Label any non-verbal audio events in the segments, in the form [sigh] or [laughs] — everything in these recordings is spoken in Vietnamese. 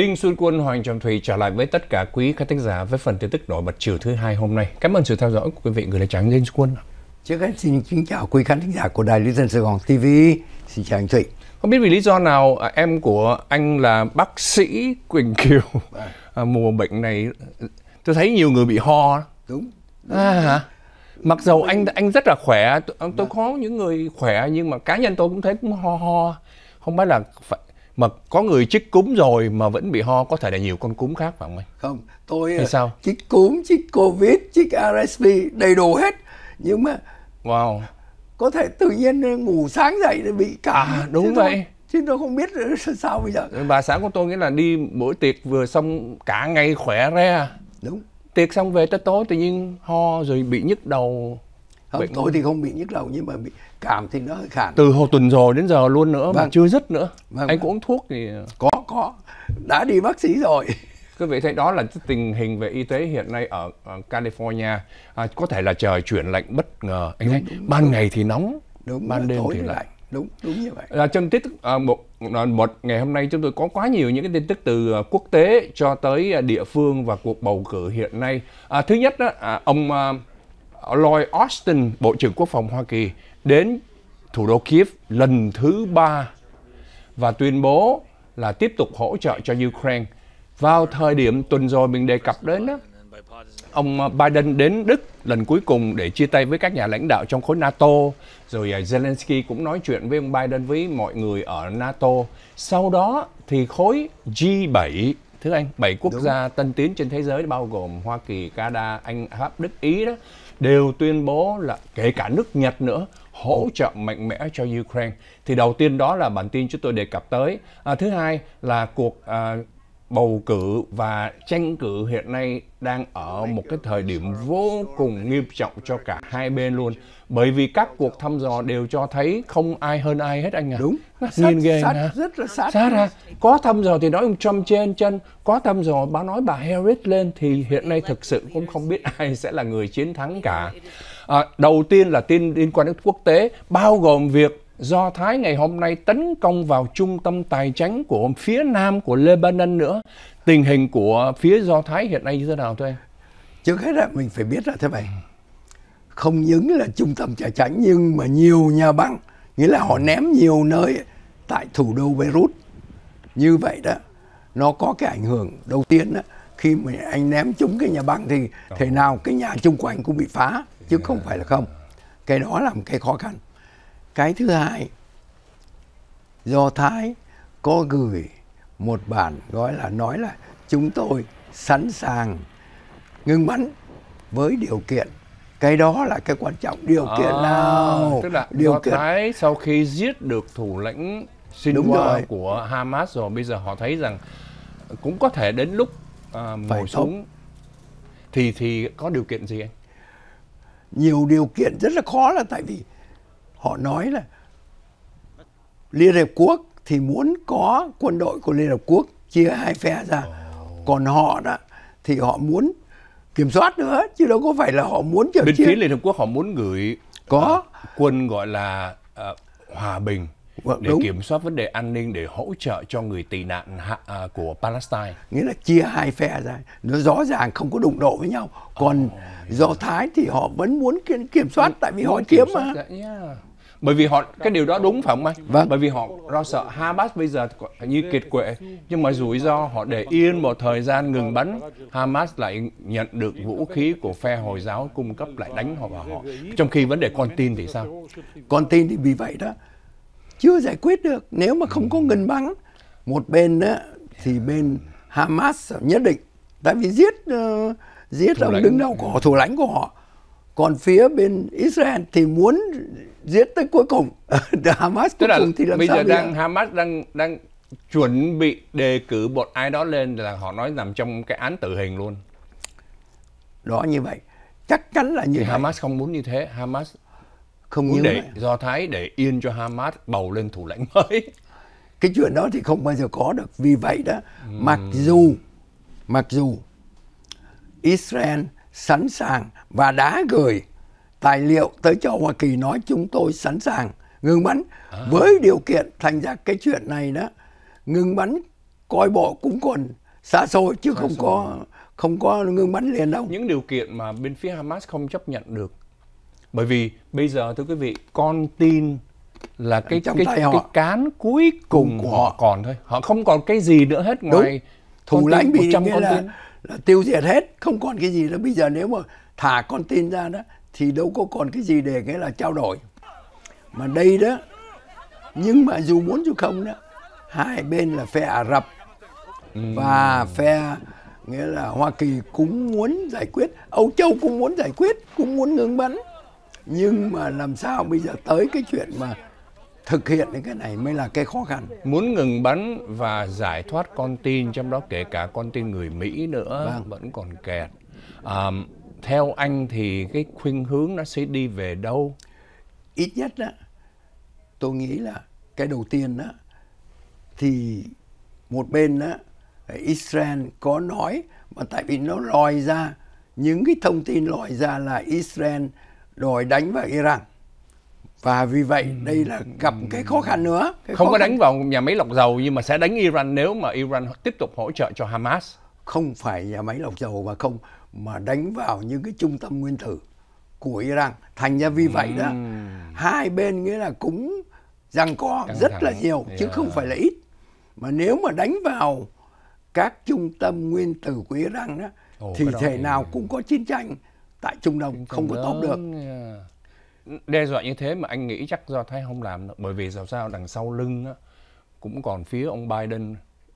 Đinh Xuân Quân, Hoàng Trọng Thủy trở lại với tất cả quý khán thính giả với phần tin tức nổi bật chiều thứ hai hôm nay. Cảm ơn sự theo dõi của quý vị người là Tráng Đinh Xuân Quân. Trước hết xin kính chào quý khán thính giả của Đài Lý Dân Sài Gòn TV. Xin chào anh Thủy. Không biết vì lý do nào à, em của anh là bác sĩ Quỳnh Kiều vâng. à, mùa bệnh này tôi thấy nhiều người bị ho. Đúng. đúng. À, hả? mặc dù anh anh rất là khỏe tôi, tôi vâng. có những người khỏe nhưng mà cá nhân tôi cũng thấy cũng ho ho không phải là phải mà có người chích cúm rồi mà vẫn bị ho có thể là nhiều con cúm khác phải không Không, tôi Hay sao? Ờ, chích cúm, chích covid, chích RSV đầy đủ hết nhưng mà wow có thể tự nhiên ngủ sáng dậy là bị cả à, đúng chứ vậy tôi, chứ tôi không biết [laughs] sao bây giờ bà xã của tôi nghĩa là đi buổi tiệc vừa xong cả ngày khỏe re à. đúng tiệc xong về tới tối tự nhiên ho rồi bị nhức đầu không bệnh... tôi thì không bị nhức đầu nhưng mà bị cảm thì nó hơi khản từ hồi tuần rồi đến giờ luôn nữa vâng. mà chưa dứt nữa vâng. anh cũng uống thuốc thì có có đã đi bác sĩ rồi cứ vậy thế đó là tình hình về y tế hiện nay ở, California à, có thể là trời chuyển lạnh bất ngờ anh thấy ban đúng. ngày thì nóng đúng ban đêm thì lạnh đúng đúng như vậy là trong tin tức à, một à, một ngày hôm nay chúng tôi có quá nhiều những cái tin tức từ à, quốc tế cho tới địa phương và cuộc bầu cử hiện nay à, thứ nhất đó, ông Lloyd Austin, Bộ trưởng Quốc phòng Hoa Kỳ, đến thủ đô Kiev lần thứ ba và tuyên bố là tiếp tục hỗ trợ cho Ukraine. Vào thời điểm tuần rồi mình đề cập đến đó, ông Biden đến Đức lần cuối cùng để chia tay với các nhà lãnh đạo trong khối NATO, rồi à, Zelensky cũng nói chuyện với ông Biden với mọi người ở NATO. Sau đó thì khối G7 thưa anh bảy quốc Đúng. gia tân tiến trên thế giới bao gồm Hoa Kỳ, Canada, Anh, Pháp, Đức, Ý đó đều tuyên bố là kể cả nước Nhật nữa hỗ trợ mạnh mẽ cho Ukraine. Thì đầu tiên đó là bản tin chúng tôi đề cập tới. À, thứ hai là cuộc à, bầu cử và tranh cử hiện nay đang ở một cái thời điểm vô cùng nghiêm trọng cho cả hai bên luôn bởi vì các cuộc thăm dò đều cho thấy không ai hơn ai hết anh ạ. À. Đúng. sát, nhiên ghê sát, à. rất là sát. Sát à. Có thăm dò thì nói ông Trump trên chân, có thăm dò bà nói bà Harris lên thì hiện nay thực sự cũng không biết ai sẽ là người chiến thắng cả. À, đầu tiên là tin liên quan đến quốc tế, bao gồm việc Do Thái ngày hôm nay tấn công vào trung tâm tài chính của phía nam của Lebanon nữa. Tình hình của phía Do Thái hiện nay như thế nào thôi? Trước hết là mình phải biết là thế này không những là trung tâm trà tránh nhưng mà nhiều nhà băng nghĩa là họ ừ. ném nhiều nơi tại thủ đô Beirut như vậy đó nó có cái ảnh hưởng đầu tiên đó, khi mà anh ném trúng cái nhà băng thì thế nào cái nhà chung quanh cũng bị phá chứ dạ. không phải là không cái đó là một cái khó khăn cái thứ hai do thái có gửi một bản gọi là nói là chúng tôi sẵn sàng ngưng bắn với điều kiện cái đó là cái quan trọng điều à, kiện à, nào tức là điều kiện thái sau khi giết được thủ lãnh sinh Đúng rồi. của Hamas rồi bây giờ họ thấy rằng cũng có thể đến lúc à, ngồi xuống thì thì có điều kiện gì anh nhiều điều kiện rất là khó là tại vì họ nói là Liên hợp Quốc thì muốn có quân đội của Liên Hợp Quốc chia hai phe ra oh. còn họ đó thì họ muốn kiểm soát nữa chứ đâu có phải là họ muốn trở bên chiến. phía liên hợp quốc họ muốn gửi có uh, quân gọi là uh, hòa bình vâng, để Đúng. kiểm soát vấn đề an ninh để hỗ trợ cho người tị nạn hạ, à, của Palestine. Nghĩa là chia hai phe ra, nó rõ ràng không có đụng độ với nhau. Còn oh, Do Thái thì họ vẫn muốn kiểm soát tại vì họ kiếm mà. yeah bởi vì họ cái điều đó đúng phải không anh vâng. bởi vì họ lo sợ Hamas bây giờ như kiệt quệ nhưng mà rủi ro họ để yên một thời gian ngừng bắn Hamas lại nhận được vũ khí của phe hồi giáo cung cấp lại đánh họ vào họ trong khi vấn đề con tin thì sao con tin thì vì vậy đó chưa giải quyết được nếu mà không có ừ. ngừng bắn một bên đó thì bên Hamas nhất định tại vì giết uh, giết thủ ông lãnh. đứng đầu của thủ lãnh của họ còn phía bên Israel thì muốn giết tới cuối cùng [laughs] Hamas cuối cùng thì làm bây sao giờ đang giờ? Hamas đang đang chuẩn bị đề cử một ai đó lên là họ nói nằm trong cái án tử hình luôn đó như vậy chắc chắn là như thì vậy. Hamas không muốn như thế Hamas không muốn để do thái để yên cho Hamas bầu lên thủ lãnh mới [laughs] cái chuyện đó thì không bao giờ có được vì vậy đó uhm. mặc dù mặc dù Israel sẵn sàng và đã gửi tài liệu tới cho Hoa Kỳ nói chúng tôi sẵn sàng ngừng bắn à. với điều kiện thành ra cái chuyện này đó ngừng bắn coi bộ cũng còn xa xôi chứ xa không xôi. có không có ngừng bắn liền đâu. Những điều kiện mà bên phía Hamas không chấp nhận được. Bởi vì bây giờ thưa quý vị, con tin là cái Trong cái, cái, họ. cái cán cuối cùng, cùng của họ. còn thôi. Họ không còn cái gì nữa hết ngoài Đúng. thủ lãnh bị nghĩa là, tin. là tiêu diệt hết, không còn cái gì nữa. Bây giờ nếu mà thả con tin ra đó thì đâu có còn cái gì để nghĩa là trao đổi mà đây đó nhưng mà dù muốn dù không đó hai bên là phe Ả Rập và phe nghĩa là Hoa Kỳ cũng muốn giải quyết Âu Châu cũng muốn giải quyết cũng muốn ngừng bắn nhưng mà làm sao bây giờ tới cái chuyện mà thực hiện cái này mới là cái khó khăn muốn ngừng bắn và giải thoát con tin trong đó kể cả con tin người Mỹ nữa vâng. vẫn còn kẹt um, theo anh thì cái khuyên hướng nó sẽ đi về đâu ít nhất đó tôi nghĩ là cái đầu tiên đó thì một bên đó Israel có nói mà tại vì nó lòi ra những cái thông tin lòi ra là Israel đòi đánh vào Iran và vì vậy đây là gặp cái khó khăn nữa cái không có đánh vào nhà máy lọc dầu nhưng mà sẽ đánh Iran nếu mà Iran tiếp tục hỗ trợ cho Hamas không phải nhà máy lọc dầu mà không mà đánh vào những cái trung tâm nguyên tử của Iran thành ra vì vậy đó uhm. hai bên nghĩa là cũng rằng co rất là nhiều yeah. chứ không phải là ít mà nếu mà đánh vào các trung tâm nguyên tử của Iran đó Ồ, thì thể thì... nào cũng có chiến tranh tại Trung Đông chiến không có tốt được yeah. đe dọa như thế mà anh nghĩ chắc do Thái không làm đâu. bởi vì sao sao đằng sau lưng đó, cũng còn phía ông Biden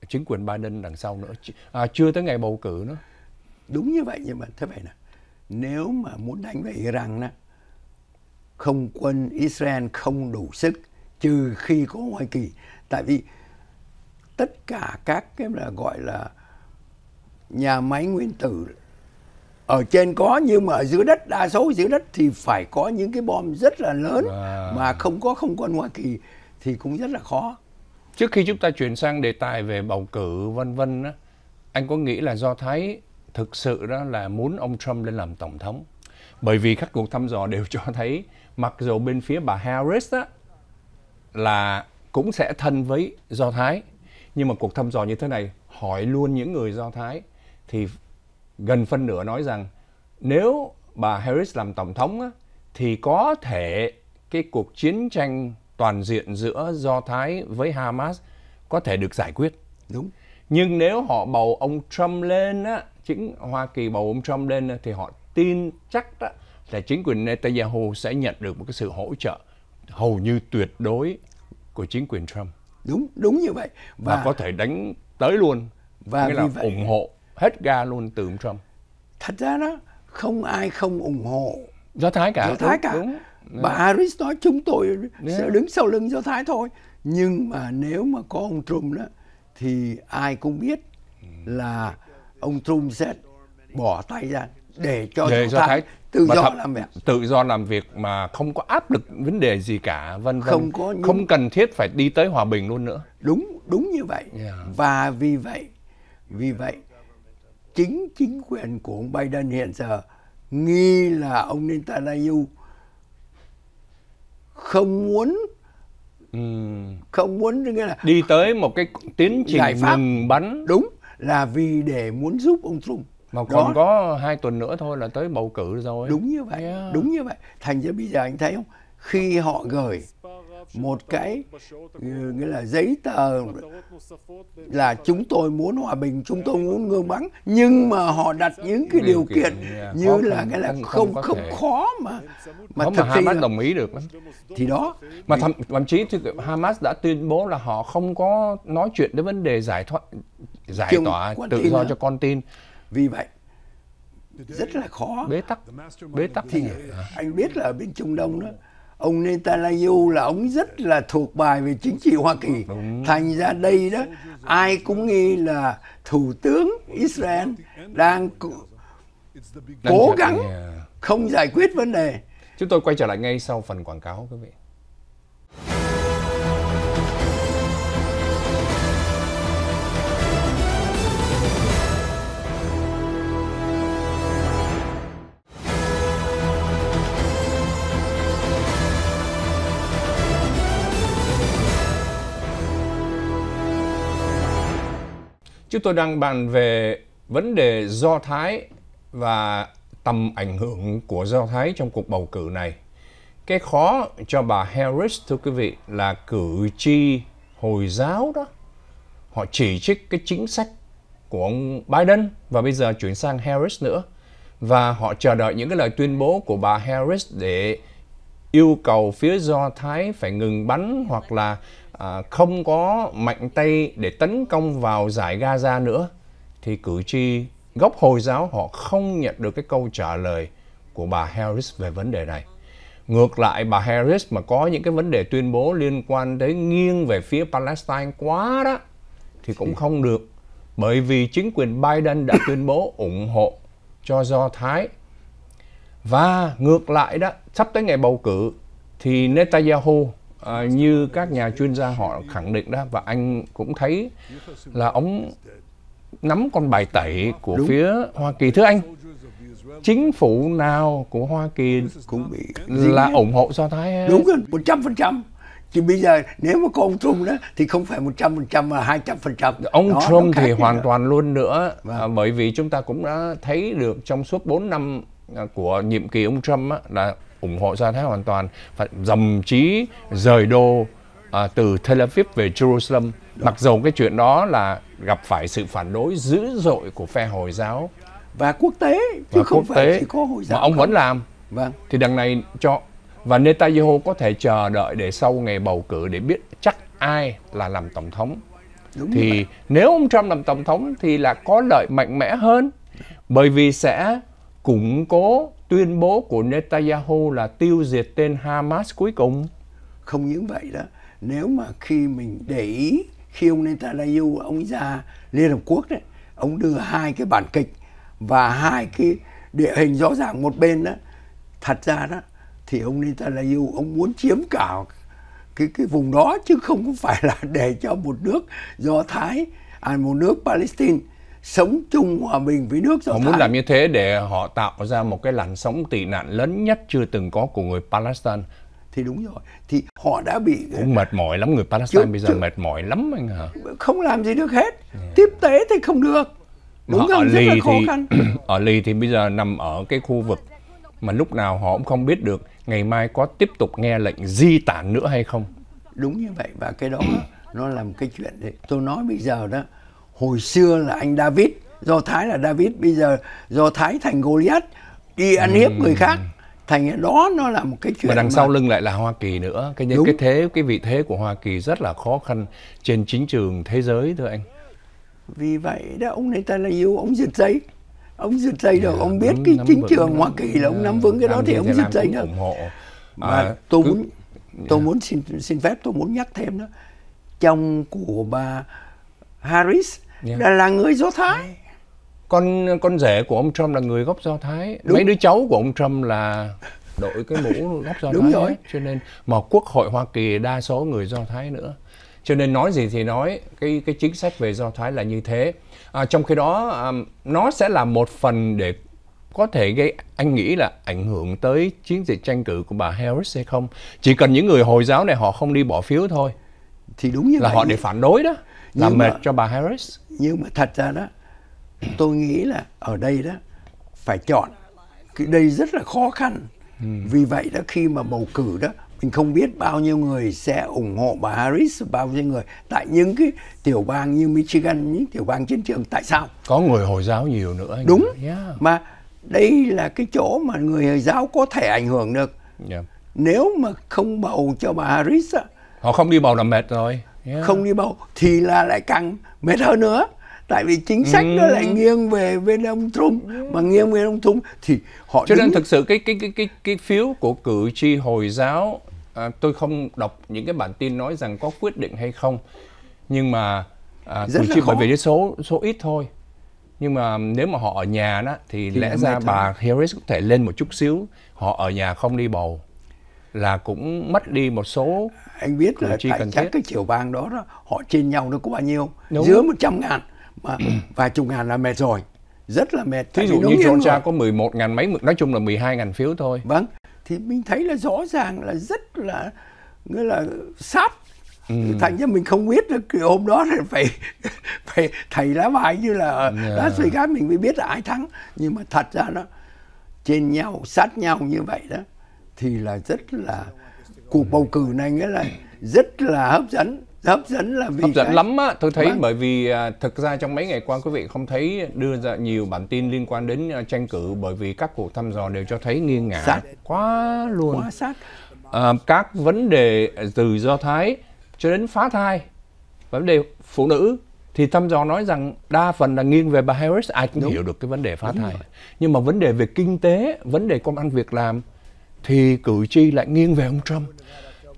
chính quyền Biden đằng sau nữa à, chưa tới ngày bầu cử nữa đúng như vậy nhưng mà thế vậy nè nếu mà muốn đánh với Iran đó không quân Israel không đủ sức trừ khi có Hoa Kỳ tại vì tất cả các cái là gọi là nhà máy nguyên tử ở trên có nhưng mà ở dưới đất đa số dưới đất thì phải có những cái bom rất là lớn mà không có không quân Hoa Kỳ thì cũng rất là khó. Trước khi chúng ta chuyển sang đề tài về bầu cử vân vân anh có nghĩ là do thấy thực sự đó là muốn ông Trump lên làm tổng thống bởi vì các cuộc thăm dò đều cho thấy mặc dù bên phía bà Harris đó, là cũng sẽ thân với Do Thái nhưng mà cuộc thăm dò như thế này hỏi luôn những người Do Thái thì gần phân nửa nói rằng nếu bà Harris làm tổng thống á, thì có thể cái cuộc chiến tranh toàn diện giữa Do Thái với Hamas có thể được giải quyết. Đúng. Nhưng nếu họ bầu ông Trump lên á chính Hoa Kỳ bầu ông Trump lên thì họ tin chắc đó là chính quyền Netanyahu sẽ nhận được một cái sự hỗ trợ hầu như tuyệt đối của chính quyền Trump. Đúng đúng như vậy và, và có thể đánh tới luôn và nghĩa là vậy, ủng hộ hết ga luôn từ ông Trump. Thật ra đó không ai không ủng hộ Do Thái cả. Do Thái cả. Đúng. Bà Harris nói chúng tôi yeah. sẽ đứng sau lưng Do Thái thôi. Nhưng mà nếu mà có ông Trump đó thì ai cũng biết là ông Trump sẽ bỏ tay ra để cho để cho thái tự do làm việc tự do làm việc mà không có áp lực vấn đề gì cả vân vân không có những... không cần thiết phải đi tới hòa bình luôn nữa đúng đúng như vậy yeah. và vì vậy vì vậy chính chính quyền của ông Biden hiện giờ nghi là ông Netanyahu không muốn ừ. không muốn nghĩa là đi tới một cái tiến trình ngừng bắn đúng là vì để muốn giúp ông Trump mà còn Đó. có hai tuần nữa thôi là tới bầu cử rồi đúng như vậy yeah. đúng như vậy thành ra bây giờ anh thấy không khi họ gửi một cái ừ, nghĩa là giấy tờ là chúng tôi muốn hòa bình chúng tôi muốn ngưng bắn nhưng mà họ đặt những cái điều, kiện, như là cái là không không, khó mà mà, mà Hamas là... đồng ý được lắm thì đó mà thậm, thậm chí thì Hamas đã tuyên bố là họ không có nói chuyện đến vấn đề giải thoát giải Trường tỏa tự do nữa. cho con tin vì vậy rất là khó bế tắc bế tắc thì anh biết là ở bên Trung Đông đó ông Netanyahu là ông rất là thuộc bài về chính trị Hoa Kỳ Đúng. thành ra đây đó ai cũng nghi là thủ tướng Israel đang cố, cố gắng à. không giải quyết vấn đề chúng tôi quay trở lại ngay sau phần quảng cáo quý vị Chúng tôi đang bàn về vấn đề Do Thái và tầm ảnh hưởng của Do Thái trong cuộc bầu cử này. Cái khó cho bà Harris, thưa quý vị, là cử tri Hồi giáo đó. Họ chỉ trích cái chính sách của ông Biden và bây giờ chuyển sang Harris nữa. Và họ chờ đợi những cái lời tuyên bố của bà Harris để yêu cầu phía Do Thái phải ngừng bắn hoặc là À, không có mạnh tay để tấn công vào giải Gaza nữa thì cử tri gốc Hồi giáo họ không nhận được cái câu trả lời của bà Harris về vấn đề này. Ngược lại bà Harris mà có những cái vấn đề tuyên bố liên quan tới nghiêng về phía Palestine quá đó thì cũng không được bởi vì chính quyền Biden đã tuyên bố ủng hộ cho Do Thái. Và ngược lại đó, sắp tới ngày bầu cử thì Netanyahu à, như các nhà chuyên gia họ khẳng định đó và anh cũng thấy là ông nắm con bài tẩy của Đúng. phía Hoa Kỳ thưa anh chính phủ nào của Hoa Kỳ cũng bị là ủng hộ do Thái Đúng rồi, một phần trăm Chứ bây giờ nếu mà có ông Trump đó thì không phải 100% mà 200%. Ông đó, Trump thì hoàn nữa. toàn luôn nữa à, vâng. bởi vì chúng ta cũng đã thấy được trong suốt 4 năm à, của nhiệm kỳ ông Trump á, là ủng hộ Do Thái hoàn toàn và dầm chí rời đô à, từ Tel Aviv về Jerusalem. Mặc dù cái chuyện đó là gặp phải sự phản đối dữ dội của phe Hồi giáo và quốc tế chứ và không quốc phải chỉ có Hồi giáo. Mà ông không? vẫn làm. Vâng. Thì đằng này cho và Netanyahu có thể chờ đợi để sau ngày bầu cử để biết chắc ai là làm tổng thống. Đúng thì nếu ông Trump làm tổng thống thì là có lợi mạnh mẽ hơn bởi vì sẽ củng cố tuyên bố của Netanyahu là tiêu diệt tên Hamas cuối cùng. Không những vậy đó, nếu mà khi mình để ý khi ông Netanyahu ông ra Liên Hợp Quốc đấy, ông đưa hai cái bản kịch và hai cái địa hình rõ ràng một bên đó, thật ra đó thì ông Netanyahu ông muốn chiếm cả cái cái vùng đó chứ không phải là để cho một nước Do Thái à một nước Palestine sống chung hòa bình với nước Do Họ Thái. muốn làm như thế để họ tạo ra một cái làn sóng tị nạn lớn nhất chưa từng có của người Palestine. Thì đúng rồi. Thì họ đã bị... Cũng mệt mỏi lắm, người Palestine chứ, bây giờ chứ... mệt mỏi lắm anh hả? Không làm gì được hết. Yeah. Tiếp tế thì không được. Đúng mà không? Rất là khó thì, khăn. ở [clears throat] Lì thì bây giờ nằm ở cái khu vực mà lúc nào họ cũng không biết được ngày mai có tiếp tục nghe lệnh di tản nữa hay không. Đúng như vậy. Và cái đó nó làm cái chuyện đấy. Tôi nói bây giờ đó hồi xưa là anh David do Thái là David bây giờ do Thái thành Goliath đi ăn hiếp người khác thành đó nó là một cái chuyện mà đằng mà... sau lưng lại là Hoa Kỳ nữa cái những cái thế cái vị thế của Hoa Kỳ rất là khó khăn trên chính trường thế giới thôi anh vì vậy đó ông này ta là yêu ông giật dây ông giật dây được dạ, ông biết cái chính vững, trường Hoa Kỳ là ông nắm vững cái đó dạ, thì ông giật dây được mà à, tôi cứ... muốn tôi yeah. Dạ. muốn xin xin phép tôi muốn nhắc thêm đó trong của bà Harris yeah. Dạ. là, là người Do Thái. Con con rể của ông Trump là người gốc Do Thái. Đúng. Mấy đứa cháu của ông Trump là đội cái mũ gốc Do Đúng Thái. Rồi. Cho nên mà Quốc hội Hoa Kỳ đa số người Do Thái nữa. Cho nên nói gì thì nói cái cái chính sách về Do Thái là như thế. À, trong khi đó à, nó sẽ là một phần để có thể gây anh nghĩ là ảnh hưởng tới chiến dịch tranh cử của bà Harris hay không? Chỉ cần những người Hồi giáo này họ không đi bỏ phiếu thôi thì đúng như là vậy. họ để phản đối đó làm nhưng mệt cho bà Harris nhưng mà thật ra đó tôi nghĩ là ở đây đó phải chọn cái đây rất là khó khăn ừ. vì vậy đó khi mà bầu cử đó mình không biết bao nhiêu người sẽ ủng hộ bà Harris bao nhiêu người tại những cái tiểu bang như Michigan những tiểu bang chiến trường tại sao có người hồi giáo nhiều nữa đúng yeah. mà đây là cái chỗ mà người hồi giáo có thể ảnh hưởng được yeah. nếu mà không bầu cho bà Harris họ không đi bầu là mệt rồi yeah. không đi bầu thì là lại càng mệt hơn nữa tại vì chính sách ừ. nó lại ừ. nghiêng về bên ông Trump mà nghiêng về ông Trump thì họ cho đứng... nên thực sự cái cái cái cái cái phiếu của cử tri hồi giáo à, tôi không đọc những cái bản tin nói rằng có quyết định hay không nhưng mà à, Rất cử tri bởi vì số số ít thôi nhưng mà nếu mà họ ở nhà đó thì, thì lẽ ra bà thôi. Harris có thể lên một chút xíu họ ở nhà không đi bầu là cũng mất đi một số anh biết là tại các thiết. cái chiều bang đó, đó họ trên nhau nó có bao nhiêu Đúng. dưới 100 ngàn mà ừ. vài chục ngàn là mệt rồi rất là mệt thí dụ như Georgia có 11 ngàn mấy nói chung là 12 ngàn phiếu thôi vâng thì mình thấy là rõ ràng là rất là nghĩa là sát Ừ. thành ra mình không biết được hôm đó thì phải [laughs] phải thầy lá bài như là yeah. lá suy gái mình mới biết là ai thắng nhưng mà thật ra nó trên nhau sát nhau như vậy đó thì là rất là cuộc bầu cử này nghĩa là rất là hấp dẫn hấp dẫn là vì hấp dẫn cái... lắm á tôi thấy Bác. Vâng. bởi vì à, thực ra trong mấy ngày qua quý vị không thấy đưa ra nhiều bản tin liên quan đến à, tranh cử bởi vì các cuộc thăm dò đều cho thấy nghiêng ngả sát. quá luôn quá sát à, các vấn đề từ do thái cho đến phá thai vấn đề phụ nữ thì thăm dò nói rằng đa phần là nghiêng về bà Harris ai cũng Đúng. hiểu được cái vấn đề phá Đúng thai rồi. nhưng mà vấn đề về kinh tế vấn đề công ăn việc làm thì cử tri lại nghiêng về ông Trump.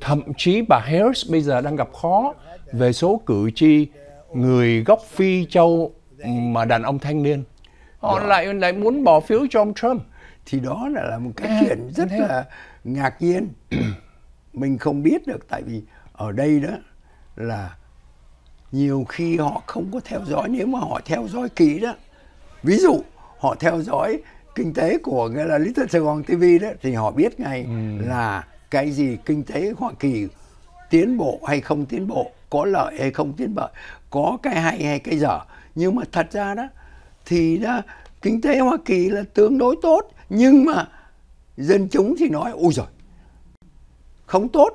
Thậm chí bà Harris bây giờ đang gặp khó về số cử tri người gốc Phi châu mà đàn ông thanh niên. Họ đó. Dạ. lại lại muốn bỏ phiếu cho ông Trump. Thì đó là, một cái à, chuyện rất thế. là ngạc nhiên. [clears throat] Mình không biết được tại vì ở đây đó là nhiều khi họ không có theo dõi nếu mà họ theo dõi kỹ đó. Ví dụ họ theo dõi kinh tế của nghĩa là lý thuyết Sài Gòn TV đấy thì họ biết ngay ừ. là cái gì kinh tế Hoa Kỳ tiến bộ hay không tiến bộ có lợi hay không tiến bộ có cái hay hay cái dở nhưng mà thật ra đó thì đó, kinh tế Hoa Kỳ là tương đối tốt nhưng mà dân chúng thì nói ôi rồi không tốt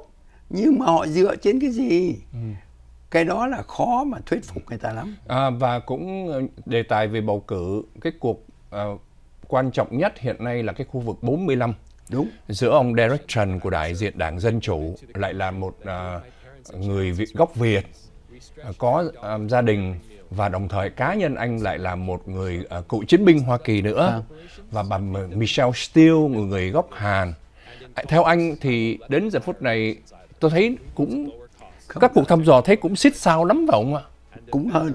nhưng mà họ dựa trên cái gì ừ. cái đó là khó mà thuyết phục người ta lắm à, và cũng đề tài về bầu cử cái cuộc uh, quan trọng nhất hiện nay là cái khu vực 45. Đúng. Giữa ông Derek Trần của đại diện Đảng Dân Chủ lại là một uh, người gốc Việt à, có uh, gia đình và đồng thời cá nhân anh lại là một người uh, cựu chiến binh Hoa Kỳ nữa à. và bà Michelle Steele người, người gốc Hàn. Theo anh thì đến giờ phút này tôi thấy cũng các cuộc thăm dò thấy cũng xích sao lắm phải không ạ? Cũng hơn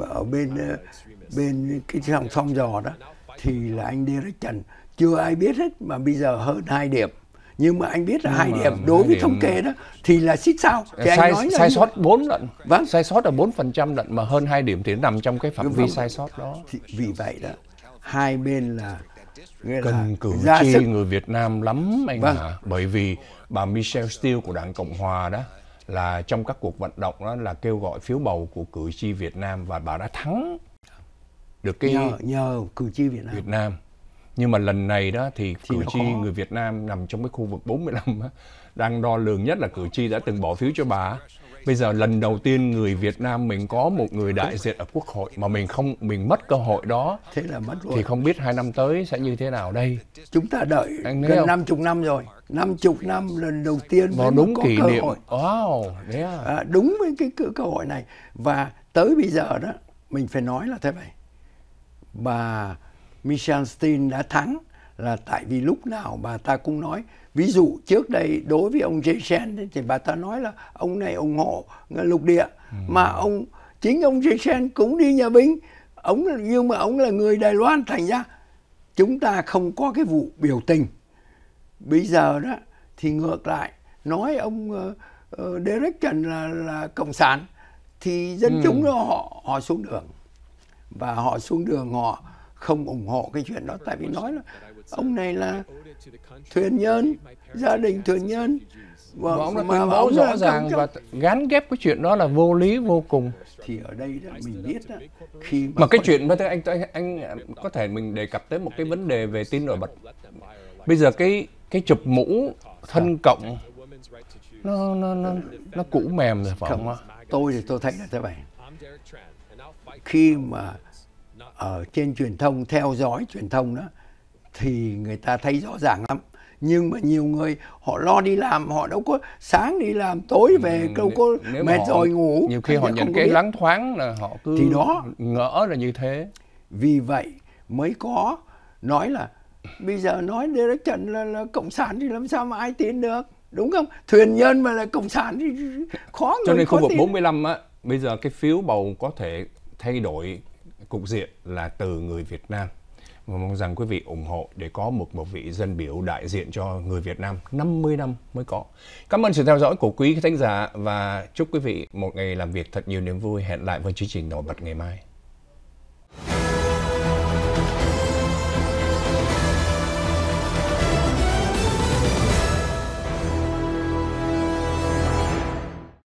ở bên ờ, bên cái dòng thăm dò đó thì là anh Derek Trần chưa ai biết hết mà bây giờ hơn hai điểm nhưng mà anh biết là hai điểm đối với điểm... thống kê đó thì là xích sao thì sai, anh nói sai sót bốn lận vâng sai sót là bốn phần trăm lận mà hơn hai điểm thì nó nằm trong cái phạm vi sai sót đó thì vì vậy đó hai bên là cần cử tri sức. người Việt Nam lắm anh vâng. hả bởi vì bà Michelle Steele của đảng Cộng hòa đó là trong các cuộc vận động đó là kêu gọi phiếu bầu của cử tri Việt Nam và bà đã thắng được cái nhờ, nhờ cử tri Việt Nam. Việt Nam. Nhưng mà lần này đó thì, thì cử tri người Việt Nam nằm trong cái khu vực 45 đó, đang đo lường nhất là cử tri đã từng bỏ phiếu cho bà. Bây giờ lần đầu tiên người Việt Nam mình có một người đại diện ở Quốc hội mà mình không mình mất cơ hội đó. Thế là mất rồi. Thì không biết hai năm tới sẽ như thế nào đây. Chúng ta đợi gần năm chục năm rồi. năm chục năm lần đầu tiên Nó đúng có kỷ cơ niệm. hội. Wow, yeah. À? à, đúng với cái cơ hội này và tới bây giờ đó mình phải nói là thế này bà Michelle Stein đã thắng là tại vì lúc nào bà ta cũng nói ví dụ trước đây đối với ông Jason thì bà ta nói là ông này ủng hộ lục địa ừ. mà ông chính ông Jason cũng đi nhà binh ông nhưng mà ông là người Đài Loan thành ra chúng ta không có cái vụ biểu tình bây giờ đó thì ngược lại nói ông uh, uh, Derek Trần là là cộng sản thì dân ừ. chúng đó họ họ xuống đường và họ xuống đường họ không ủng hộ cái chuyện đó tại vì nói là ông này là thuyền nhân gia đình thuyền nhân và ông đã tuyên bố rõ ràng và gắn ghép cái chuyện đó là vô lý vô cùng thì ở đây là mình biết đó, khi mà, mà cái chuyện mà anh, anh anh có thể mình đề cập tới một cái vấn đề về tin nổi bật bây giờ cái cái chụp mũ thân dạ. cộng nó nó nó nó cũ mềm rồi phải không tôi thì tôi thấy là thế vậy khi mà ở trên truyền thông theo dõi truyền thông đó thì người ta thấy rõ ràng lắm nhưng mà nhiều người họ lo đi làm họ đâu có sáng đi làm tối về ừ, đâu có nếu mệt họ, rồi ngủ nhiều khi họ nhận cái biết. lắng thoáng là họ cứ thì đó ngỡ là như thế vì vậy mới có nói là bây giờ nói đế trần là, là cộng sản thì làm sao mà ai tin được đúng không thuyền nhân mà là cộng sản thì khó cho nên khu vực 45 á bây giờ cái phiếu bầu có thể thay đổi cục diện là từ người Việt Nam và mong rằng quý vị ủng hộ để có một một vị dân biểu đại diện cho người Việt Nam 50 năm mới có. Cảm ơn sự theo dõi của quý khán giả và chúc quý vị một ngày làm việc thật nhiều niềm vui. Hẹn lại với chương trình nổi bật ngày mai.